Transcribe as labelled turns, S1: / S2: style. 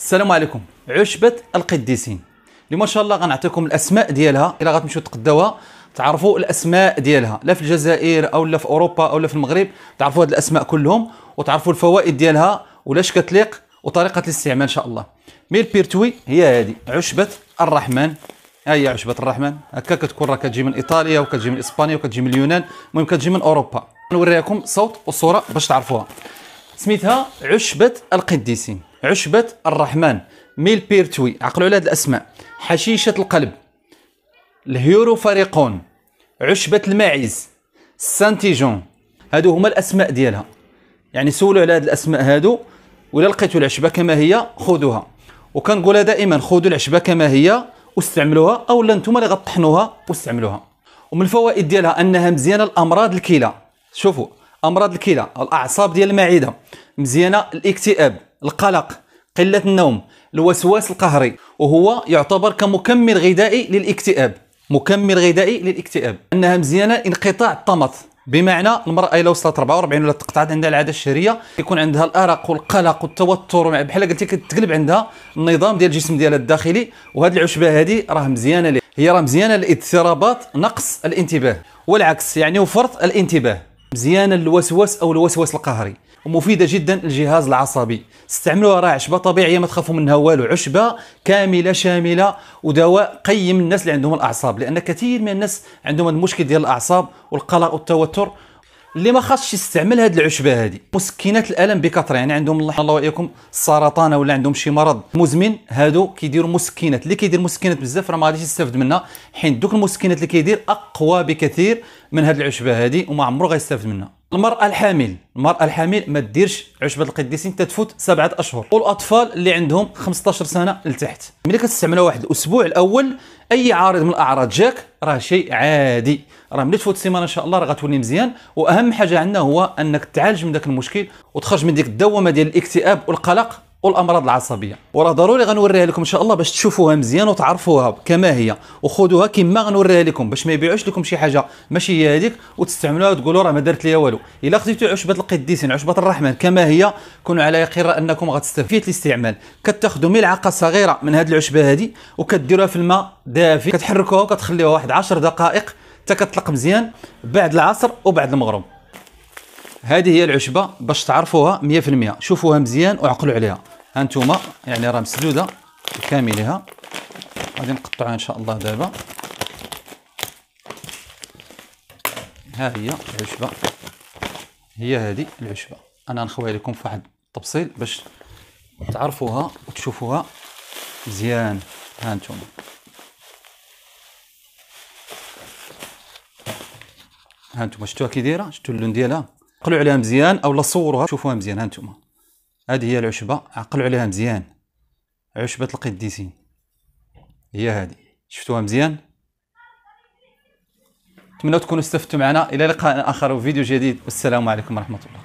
S1: السلام عليكم عشبة القديسين اليوم ان شاء الله غنعطيكم الاسماء ديالها الا غتمشيو تقداوها تعرفوا الاسماء ديالها لا في الجزائر او لا في اوروبا او لا في المغرب تعرفوا هاد الاسماء كلهم وتعرفوا الفوائد ديالها ولاش كتليق وطريقه الاستعمال ان شاء الله ميل بيرتوي هي هذه عشبه الرحمن ها هي عشبه الرحمن هكا كتكون راه كتجي من ايطاليا وكتجي من اسبانيا وكتجي من اليونان المهم كتجي من اوروبا نوريكم صوت وصوره باش تعرفوها سميتها عشبه القديسين عشبة الرحمن ميل بيرتوي عقلوا على هاد الأسماء حشيشة القلب الهيورو فريقون عشبة الماعز سانتيجون هادو هما الأسماء ديالها يعني سولوا على هاد الأسماء هادو ولا لقيتوا العشبة كما هي خذوها وكنقولها دائما خذوا العشبة كما هي واستعملوها اولا أنتم اللي غطحنوها واستعملوها ومن الفوائد ديالها انها مزيانه لامراض الكلى شوفوا امراض الكلى الاعصاب ديال المعده مزيانه الاكتئاب القلق قلة النوم الوسواس القهري وهو يعتبر كمكمل غذائي للاكتئاب مكمل غذائي للاكتئاب انها مزيانه انقطاع الطمط بمعنى المراه الا وصلت 44 ولا تقطعت عندها العاده الشهريه يكون عندها الارق والقلق والتوتر بحال قلتي كتقلب عندها النظام ديال الجسم ديالها الداخلي وهذه العشبه هذه راه مزيانه ليه هي راه مزيانه لاضطرابات نقص الانتباه والعكس يعني وفرط الانتباه مزيانه للوسواس او الوسواس القهري ومفيده جدا للجهاز العصبي استعملوها راه عشبه طبيعيه ما تخافوا منها والو عشبه كامله شامله ودواء قيم الناس اللي عندهم الاعصاب لان كثير من الناس عندهم المشكل ديال الاعصاب والقلق والتوتر اللي ما خاصش يستعمل هاد العشبه هادي مسكنات الالم بكثره يعني عندهم الله الله واياكم السرطان ولا عندهم شي مرض مزمن هادو كيديروا مسكنات اللي كيدير مسكنات بزاف راه ما غاديش يستافد منها حين دوك المسكنات اللي كيدير اقوى بكثير من هاد العشبه هادي وما عمره غيستافد منها المرأة الحامل المرأة الحامل ما ديرش عشبة القديسين تتفوت سبعة أشهر والأطفال اللي عندهم 15 سنة لتحت ملي كتستعملها واحد الأسبوع الأول أي عارض من الأعراض جاك راه شيء عادي راه ملي تفوت السيمانة إن شاء الله راه غتولي مزيان وأهم حاجة عندنا هو أنك تعالج من ذاك المشكل وتخرج من ديك الدوامة ديال الاكتئاب والقلق والامراض العصبيه وراه ضروري غنوريها لكم ان شاء الله باش تشوفوها مزيان وتعرفوها كما هي وخذوها كما غنوريها لكم باش ما يبيعوش لكم شي حاجه ماشي هي هذيك وتستعملوها وتقولوا راه ما درت ليا والو الا خديتو عشبه القديسين عشبه الرحمن كما هي كونوا على يقين انكم غتستفيد الاستعمال كتاخذوا ملعقه صغيره من هذه العشبه هذه وكديروها في الماء دافي كتحركوها وكتخليوها واحد 10 دقائق حتى كتطلق مزيان بعد العصر وبعد المغرب هذه هي العشبه باش تعرفوها 100% شوفوها مزيان وعقلوا عليها هانتوما يعني راه مسدوده بكاملها غادي نقطعها ان شاء الله دابا ها هي العشبه هي هذه العشبه انا نخويها لكم في واحد التبصيل باش تعرفوها وتشوفوها مزيان ها انتم ها انتم شفتوها كي دايره شفتوا اللون ديالها عقلوا عليها مزيان اولا صوروها شوفوها مزيان هانتوما هذه هي العشبه عقلوا عليها مزيان عشبه القديسين هي هذه شفتوها مزيان نتمنى تكونوا استفدتوا معنا الى لقاء اخر وفيديو جديد والسلام عليكم ورحمه الله